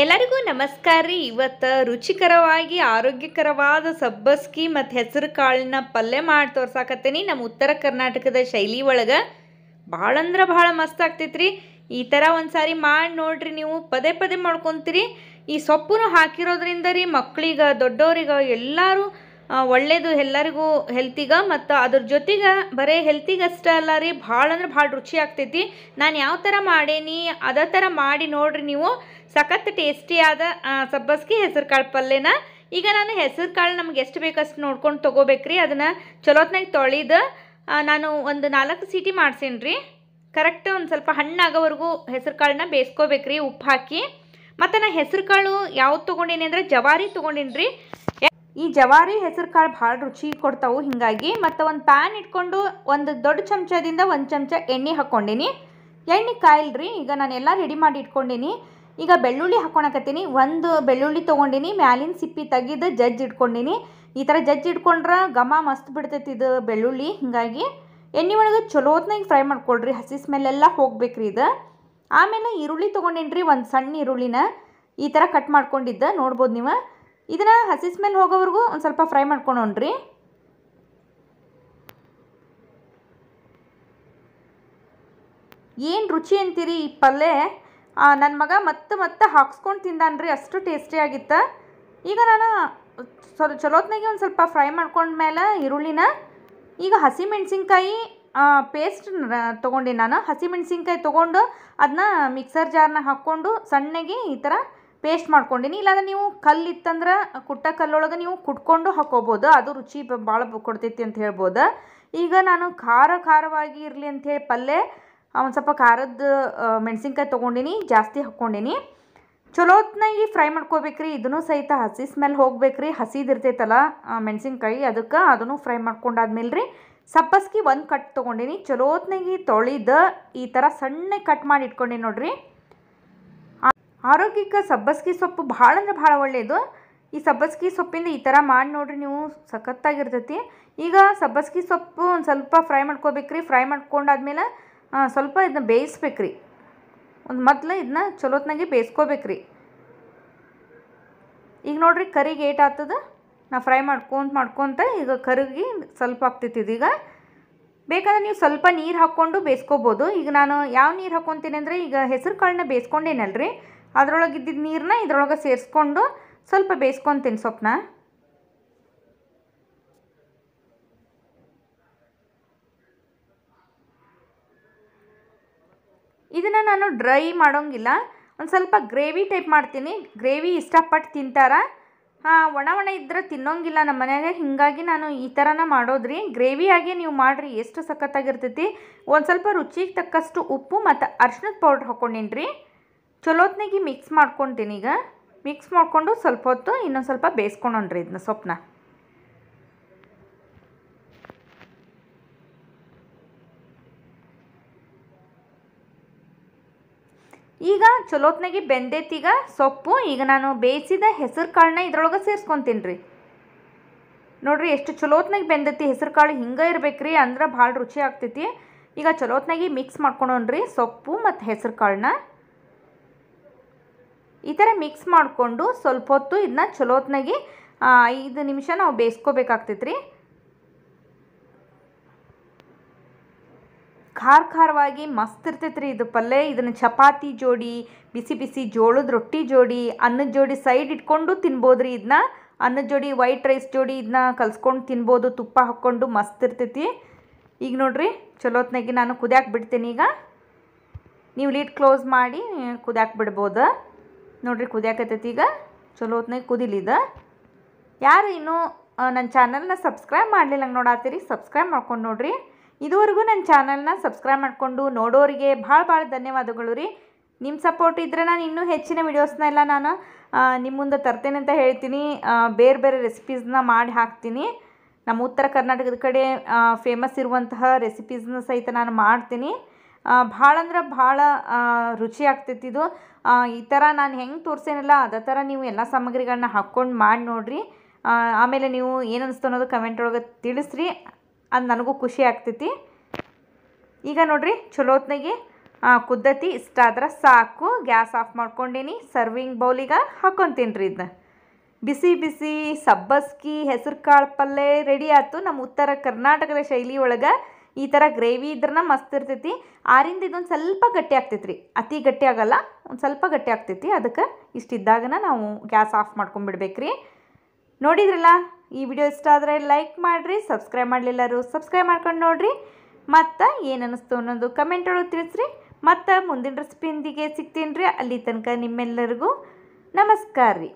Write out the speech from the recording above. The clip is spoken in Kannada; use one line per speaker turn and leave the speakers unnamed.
ಎಲ್ಲರಿಗೂ ನಮಸ್ಕಾರ ರೀ ಇವತ್ತು ರುಚಿಕರವಾಗಿ ಆರೋಗ್ಯಕರವಾದ ಸಬ್ಬಸ್ಕಿ ಮತ್ತು ಹೆಸರು ಕಾಳಿನ ಪಲ್ಯ ಮಾಡಿ ತೋರ್ಸಾಕತ್ತೀನಿ ನಮ್ಮ ಉತ್ತರ ಕರ್ನಾಟಕದ ಶೈಲಿ ಒಳಗೆ ಭಾಳ ಅಂದ್ರೆ ಭಾಳ ಮಸ್ತ್ ಆಗ್ತೈತ್ರಿ ಈ ಥರ ಒಂದು ಸಾರಿ ಮಾಡಿ ನೋಡ್ರಿ ನೀವು ಪದೇ ಪದೇ ಮಾಡ್ಕೊತೀರಿ ಈ ಸೊಪ್ಪನ್ನು ಹಾಕಿರೋದ್ರಿಂದ ರೀ ಮಕ್ಕಳಿಗ ದೊಡ್ಡವರಿಗ ಎಲ್ಲರೂ ಒಳ್ಳೆಯದು ಎಲ್ಲರಿಗೂ ಹೆಲ್ತಿಗೆ ಮತ್ತು ಅದ್ರ ಜೊತೆಗೆ ಬರೀ ಹೆಲ್ತಿಗೆ ಅಷ್ಟೇ ಅಲ್ಲ ರೀ ಭಾಳ ಅಂದ್ರೆ ಭಾಳ ರುಚಿ ಆಗ್ತೈತಿ ನಾನು ಯಾವ ಥರ ಮಾಡೇನಿ ಅದೇ ಥರ ಮಾಡಿ ನೋಡಿರಿ ನೀವು ಸಖತ್ ಟೇಸ್ಟಿಯಾದ ಸಬ್ಬಸ್ಗೆ ಹೆಸರು ಕಾಳು ಪಲ್ಯನ ಈಗ ನಾನು ಹೆಸರು ಕಾಳು ನಮ್ಗೆ ಎಷ್ಟು ಬೇಕಷ್ಟು ನೋಡ್ಕೊಂಡು ತೊಗೋಬೇಕ್ರಿ ಅದನ್ನು ಚಲೋತ್ನಾಗ ತೊಳೆದು ನಾನು ಒಂದು ನಾಲ್ಕು ಸೀಟಿ ಮಾಡ್ಸೇನಿ ರೀ ಕರೆಕ್ಟ್ ಒಂದು ಸ್ವಲ್ಪ ಹಣ್ಣಾಗೋವರೆಗೂ ಹೆಸರು ಕಾಳನ್ನ ಬೇಯಿಸ್ಕೋಬೇಕ್ರಿ ಉಪ್ಪು ಹಾಕಿ ಮತ್ತು ನಾನು ಹೆಸರು ಕಾಳು ಯಾವ್ದು ತೊಗೊಂಡೇನಿ ಅಂದರೆ ಜವಾರಿ ತೊಗೊಂಡೇನಿ ರೀ ಈ ಜವಾರಿ ಕಾಳು ಭಾಳ ರುಚಿ ಕೊಡ್ತಾವು ಹೀಗಾಗಿ ಮತ್ತು ಒಂದು ಪ್ಯಾನ್ ಇಟ್ಕೊಂಡು ಒಂದು ದೊಡ್ಡ ಚಮಚದಿಂದ ಒಂದು ಚಮಚ ಎಣ್ಣೆ ಹಾಕ್ಕೊಂಡಿನಿ ಎಣ್ಣೆ ಕಾಯಿಲ್ರಿ ಈಗ ನಾನೆಲ್ಲ ರೆಡಿ ಮಾಡಿ ಇಟ್ಕೊಂಡಿನಿ ಈಗ ಬೆಳ್ಳುಳ್ಳಿ ಹಾಕ್ಕೊಳಕತ್ತೀನಿ ಒಂದು ಬೆಳ್ಳುಳ್ಳಿ ತೊಗೊಂಡಿನಿ ಮ್ಯಾಲಿನ ಸಿಪ್ಪಿ ತೆಗೆದು ಜಜ್ಜಿ ಇಟ್ಕೊಂಡಿನಿ ಈ ಥರ ಜಜ್ಜಿ ಇಟ್ಕೊಂಡ್ರೆ ಘಮ ಮಸ್ತ್ ಬಿಡ್ತೈತಿ ಇದು ಬೆಳ್ಳುಳ್ಳಿ ಹೀಗಾಗಿ ಎಣ್ಣೆ ಒಳಗೆ ಚಲೋತ್ನಾಗಿ ಫ್ರೈ ಮಾಡ್ಕೊಳ್ರಿ ಹಸಿ ಸ್ಮೆಲ್ಲೆಲ್ಲ ಹೋಗ್ಬೇಕ್ರಿ ಇದು ಆಮೇಲೆ ಈರುಳ್ಳಿ ತೊಗೊಂಡಿನ್ರಿ ಒಂದು ಸಣ್ಣ ಈರುಳ್ಳಿನ ಈ ಥರ ಕಟ್ ಮಾಡ್ಕೊಂಡಿದ್ದೆ ನೋಡ್ಬೋದು ನೀವು ಇದನ್ನು ಹಸಿ ಸ್ಮೆಲ್ ಹೋಗೋವರೆಗೂ ಒಂದು ಸ್ವಲ್ಪ ಫ್ರೈ ಮಾಡ್ಕೊಂಡು ಹೋಣ್ರಿ ಏನು ರುಚಿ ಅಂತೀರಿ ಈ ಪಲ್ಯ ನನ್ನ ಮಗ ಮತ್ತೆ ಮತ್ತೆ ಹಾಕ್ಸ್ಕೊಂಡು ತಿಂದಾನ್ರಿ ಅಷ್ಟು ಆಗಿತ್ತು ಈಗ ನಾನು ಸ್ವಲ್ಪ ಚಲೋತ್ನಾಗೆ ಒಂದು ಸ್ವಲ್ಪ ಫ್ರೈ ಮಾಡ್ಕೊಂಡ್ಮೇಲೆ ಈರುಳ್ಳಿನ ಈಗ ಹಸಿ ಮೆಣಸಿನ್ಕಾಯಿ ಪೇಸ್ಟ್ ತೊಗೊಂಡೆ ನಾನು ಹಸಿ ಮೆಣಸಿನ್ಕಾಯಿ ತೊಗೊಂಡು ಅದನ್ನ ಮಿಕ್ಸರ್ ಜಾರ್ನ ಹಾಕ್ಕೊಂಡು ಸಣ್ಣಗೆ ಈ ಥರ ಪೇಸ್ಟ್ ಮಾಡ್ಕೊಂಡಿನಿ ಇಲ್ಲಾಂದ್ರೆ ನೀವು ಕಲ್ಲಿತ್ತಂದ್ರೆ ಇತ್ತಂದ್ರೆ ಕುಟ್ಟ ಕಲ್ಲೊಳಗೆ ನೀವು ಕುಟ್ಕೊಂಡು ಹಾಕೋಬೋದು ಅದು ರುಚಿ ಭಾಳ ಕೊಡ್ತೈತಿ ಅಂತ ಹೇಳ್ಬೋದು ಈಗ ನಾನು ಖಾರ ಖಾರವಾಗಿ ಇರಲಿ ಅಂಥೇಳಿ ಪಲ್ಯ ಒಂದು ಸ್ವಲ್ಪ ಖಾರದ ಮೆಣಸಿನ್ಕಾಯಿ ತೊಗೊಂಡಿನಿ ಜಾಸ್ತಿ ಹಾಕ್ಕೊಂಡಿನಿ ಚಲೋತ್ನಾಗಿ ಫ್ರೈ ಮಾಡ್ಕೋಬೇಕ್ರಿ ಇದನ್ನು ಸಹಿತ ಹಸಿ ಸ್ಮೆಲ್ ಹೋಗ್ಬೇಕ್ರಿ ಹಸಿದಿರ್ತೈತಲ್ಲ ಮೆಣಸಿನ್ಕಾಯಿ ಅದಕ್ಕೆ ಅದನ್ನು ಫ್ರೈ ಮಾಡ್ಕೊಂಡಾದ್ಮೇಲೆ ರೀ ಸಪ್ಪಸ್ಕಿ ಒಂದು ಕಟ್ ತೊಗೊಂಡಿನಿ ಚಲೋತ್ನಾಗಿ ತೊಳೆದು ಈ ಥರ ಸಣ್ಣ ಕಟ್ ಮಾಡಿ ಇಟ್ಕೊಂಡಿನಿ ನೋಡ್ರಿ ಆರೋಗ್ಯಕ್ಕೆ ಸಬ್ಬಸ್ಗೆ ಸೊಪ್ಪು ಭಾಳ ಅಂದ್ರೆ ಭಾಳ ಒಳ್ಳೆಯದು ಈ ಸಬ್ಬಸ್ಗೆ ಸೊಪ್ಪಿಂದ ಈ ಥರ ಮಾಡಿ ನೋಡ್ರಿ ನೀವು ಸಖತ್ತಾಗಿರ್ತೈತಿ ಈಗ ಸಬ್ಬಸ್ಗೆ ಸೊಪ್ಪು ಒಂದು ಸ್ವಲ್ಪ ಫ್ರೈ ಮಾಡ್ಕೋಬೇಕ್ರಿ ಫ್ರೈ ಮಾಡ್ಕೊಂಡಾದ್ಮೇಲೆ ಸ್ವಲ್ಪ ಇದನ್ನ ಬೇಯಿಸ್ಬೇಕ್ರಿ ಒಂದು ಮೊದಲು ಇದನ್ನ ಚಲೋತ್ನಾಗೆ ಬೇಯಿಸ್ಕೋಬೇಕ್ರಿ ಈಗ ನೋಡ್ರಿ ಕರಿಗೆ ಏಟ್ ಆಗ್ತದ ನಾ ಫ್ರೈ ಮಾಡ್ಕೊಂತ ಮಾಡ್ಕೊತ ಈಗ ಕರಿಗಿ ಸ್ವಲ್ಪ ಆಗ್ತೈತಿ ಇದೀಗ ಬೇಕಾದ್ರೆ ನೀವು ಸ್ವಲ್ಪ ನೀರು ಹಾಕ್ಕೊಂಡು ಬೇಯಿಸ್ಕೋಬೋದು ಈಗ ನಾನು ಯಾವ ನೀರು ಹಾಕ್ಕೊತೀನಿ ಅಂದರೆ ಈಗ ಹೆಸರು ಕಾಳನ್ನ ಬೇಯಿಸ್ಕೊಂಡೇನಲ್ರಿ ಅದರೊಳಗೆ ಇದ್ದಿದ್ದ ನೀರನ್ನ ಇದರೊಳಗೆ ಸೇರಿಸ್ಕೊಂಡು ಸ್ವಲ್ಪ ಬೇಯಿಸ್ಕೊತೀನಿ ಸೊಪ್ಪನ್ನ ಇದನ್ನು ನಾನು ಡ್ರೈ ಮಾಡೋಂಗಿಲ್ಲ ಒಂದು ಸ್ವಲ್ಪ ಗ್ರೇವಿ ಟೈಪ್ ಮಾಡ್ತೀನಿ ಗ್ರೇವಿ ಇಷ್ಟಪಟ್ಟು ತಿಂತಾರ ಹಾಂ ಒಣ ಒಣ ಇದ್ದರೆ ತಿನ್ನೋಂಗಿಲ್ಲ ನಮ್ಮ ಮನೆಯಾಗೆ ಹೀಗಾಗಿ ನಾನು ಈ ಥರನ ಮಾಡೋದ್ರಿ ಗ್ರೇವಿಯಾಗಿ ನೀವು ಮಾಡಿರಿ ಎಷ್ಟು ಸಖತ್ತಾಗಿರ್ತೈತಿ ಒಂದು ಸ್ವಲ್ಪ ರುಚಿಗೆ ತಕ್ಕಷ್ಟು ಉಪ್ಪು ಮತ್ತು ಅರ್ಶಿಣದ ಪೌಡ್ರ್ ಹಾಕ್ಕೊಂಡಿನ್ರಿ ಚಲೋತ್ನಾಗಿ ಮಿಕ್ಸ್ ಮಾಡ್ಕೊತೀನಿ ಈಗ ಮಿಕ್ಸ್ ಮಾಡಿಕೊಂಡು ಸ್ವಲ್ಪ ಹೊತ್ತು ಇನ್ನೊಂದು ಸ್ವಲ್ಪ ಬೇಯಿಸ್ಕೊಂಡ್ರಿ ಇದನ್ನ ಸೊಪ್ಪನ್ನ ಈಗ ಚಲೋತ್ನಾಗಿ ಬೆಂದೈತಿಗ ಸೊಪ್ಪು ಈಗ ನಾನು ಬೇಯಿಸಿದ ಹೆಸರು ಕಾಳನ್ನ ಇದ್ರೊಳಗೆ ಸೇರಿಸ್ಕೊತೀನಿ ರೀ ನೋಡಿರಿ ಎಷ್ಟು ಚಲೋತ್ನಾಗಿ ಬೆಂದೈತಿ ಹೆಸರು ಕಾಳು ಹಿಂಗೆ ಇರಬೇಕ್ರಿ ಅಂದ್ರೆ ಭಾಳ ರುಚಿ ಆಗ್ತೈತಿ ಈಗ ಚಲೋತ್ನಾಗಿ ಮಿಕ್ಸ್ ಮಾಡ್ಕೊಳೋಣ್ರಿ ಸೊಪ್ಪು ಮತ್ತು ಹೆಸರು ಕಾಳನ್ನ ಈ ಥರ ಮಿಕ್ಸ್ ಮಾಡಿಕೊಂಡು ಸ್ವಲ್ಪ ಹೊತ್ತು ಇದನ್ನ ಚಲೋತ್ನಾಗಿ ಐದು ನಿಮಿಷ ನಾವು ಬೇಯಿಸ್ಕೋಬೇಕಾಗ್ತೈತೆ ರೀ ಖಾರ ಖಾರವಾಗಿ ಮಸ್ತ್ ಇರ್ತೈತ್ರಿ ಇದು ಪಲ್ಯ ಇದನ್ನು ಚಪಾತಿ ಜೋಡಿ ಬಿಸಿ ಬಿಸಿ ಜೋಳದ ರೊಟ್ಟಿ ಜೋಡಿ ಅನ್ನದ ಜೋಡಿ ಸೈಡ್ ಇಟ್ಕೊಂಡು ತಿನ್ಬೋದು ರೀ ಇದನ್ನ ಅನ್ನದ ಜೋಡಿ ವೈಟ್ ರೈಸ್ ಜೋಡಿ ಇದನ್ನ ಕಲ್ಸ್ಕೊಂಡು ತಿನ್ಬೋದು ತುಪ್ಪ ಹಾಕ್ಕೊಂಡು ಮಸ್ತ್ ಇರ್ತೈತಿ ಈಗ ನೋಡ್ರಿ ಚಲೋತ್ನಾಗಿ ನಾನು ಕುದಿಯಾಕೆ ಬಿಡ್ತೀನಿ ಈಗ ನೀವು ಲೀಡ್ ಕ್ಲೋಸ್ ಮಾಡಿ ಕುದಿಯಾಕೆ ಬಿಡ್ಬೋದು ನೋಡಿರಿ ಕುದಿಯಾಕತ್ತೈತಿ ಈಗ ಚಲೋ ಹೊತ್ನಾಗ ಕುದಿಲಿದ ಯಾರು ಇನ್ನೂ ನನ್ನ ಚಾನಲ್ನ ಸಬ್ಸ್ಕ್ರೈಬ್ ಮಾಡಲಿಲ್ಲ ನೋಡಾತೀರಿ ಸಬ್ಸ್ಕ್ರೈಬ್ ಮಾಡ್ಕೊಂಡು ನೋಡಿರಿ ಇದುವರೆಗೂ ನನ್ನ ಚಾನಲ್ನ ಸಬ್ಸ್ಕ್ರೈಬ್ ಮಾಡಿಕೊಂಡು ನೋಡೋರಿಗೆ ಭಾಳ ಭಾಳ ಧನ್ಯವಾದಗಳು ರೀ ನಿಮ್ಮ ಸಪೋರ್ಟ್ ಇದ್ದರೆ ನಾನು ಇನ್ನೂ ಹೆಚ್ಚಿನ ವೀಡಿಯೋಸ್ನ ನಾನು ನಿಮ್ಮ ಮುಂದೆ ತರ್ತೇನೆ ಅಂತ ಹೇಳ್ತೀನಿ ಬೇರೆ ಬೇರೆ ರೆಸಿಪೀಸ್ನ ಮಾಡಿ ಹಾಕ್ತೀನಿ ನಮ್ಮ ಉತ್ತರ ಕರ್ನಾಟಕದ ಕಡೆ ಫೇಮಸ್ ಇರುವಂತಹ ರೆಸಿಪೀಸ್ನ ಸಹಿತ ನಾನು ಮಾಡ್ತೀನಿ ಭಾಳ ಅಂದ್ರೆ ಭಾಳ ರುಚಿ ಆಗ್ತೈತಿ ಇದು ಈ ಥರ ನಾನು ಹೆಂಗೆ ತೋರಿಸೇನಲ್ಲ ಅದೇ ಥರ ನೀವು ಎಲ್ಲ ಸಾಮಗ್ರಿಗಳನ್ನ ಹಾಕ್ಕೊಂಡು ಮಾಡಿ ನೋಡಿರಿ ಆಮೇಲೆ ನೀವು ಏನು ಅನಿಸ್ತು ಅನ್ನೋದು ಕಮೆಂಟ್ ಒಳಗೆ ತಿಳಿಸ್ರಿ ಅದು ನನಗೂ ಖುಷಿ ಆಗ್ತೈತಿ ಈಗ ನೋಡಿರಿ ಚಲೋತ್ನಾಗೆ ಕುದ್ದತಿ ಇಷ್ಟ ಆದ್ರೆ ಸಾಕು ಗ್ಯಾಸ್ ಆಫ್ ಮಾಡ್ಕೊಂಡೇನಿ ಸರ್ವಿಂಗ್ ಬೌಲಿಗೆ ಹಾಕ್ಕೊಂತೀನಿ ರೀ ಇದನ್ನ ಬಿಸಿ ಬಿಸಿ ಸಬ್ಬಸ್ಕಿ ಹೆಸರು ಕಾಳು ಪಲ್ಲೆ ರೆಡಿ ಆಯ್ತು ನಮ್ಮ ಉತ್ತರ ಕರ್ನಾಟಕದ ಶೈಲಿ ಒಳಗೆ ಈ ಥರ ಗ್ರೇವಿ ಇದ್ರನ್ನ ಮಸ್ತ್ ಇರ್ತೈತಿ ಆರಿಂದ ಇದೊಂದು ಸ್ವಲ್ಪ ಗಟ್ಟಿ ಆಗ್ತೈತಿ ರೀ ಅತಿ ಗಟ್ಟಿ ಆಗಲ್ಲ ಒಂದು ಸ್ವಲ್ಪ ಗಟ್ಟಿ ಆಗ್ತೈತಿ ಅದಕ್ಕೆ ಇಷ್ಟಿದ್ದಾಗನ ನಾವು ಗ್ಯಾಸ್ ಆಫ್ ಮಾಡ್ಕೊಂಡ್ಬಿಡ್ಬೇಕು ರೀ ನೋಡಿದ್ರಲ್ಲ ಈ ವಿಡಿಯೋ ಇಷ್ಟ ಆದರೆ ಲೈಕ್ ಮಾಡಿರಿ ಸಬ್ಸ್ಕ್ರೈಬ್ ಮಾಡಲಿಲ್ಲರು ಸಬ್ಸ್ಕ್ರೈಬ್ ಮಾಡ್ಕೊಂಡು ನೋಡಿರಿ ಮತ್ತು ಏನು ಅನ್ನಿಸ್ತು ಅನ್ನೋದು ಕಮೆಂಟ್ ಒಳಗೆ ತಿಳಿಸ್ರಿ ಮತ್ತು ಮುಂದಿನ ರೆಸಿಪಿಯೊಂದಿಗೆ ಸಿಗ್ತೀನಿ ರೀ ಅಲ್ಲಿ ತನಕ ನಿಮ್ಮೆಲ್ಲರಿಗೂ ನಮಸ್ಕಾರ ರೀ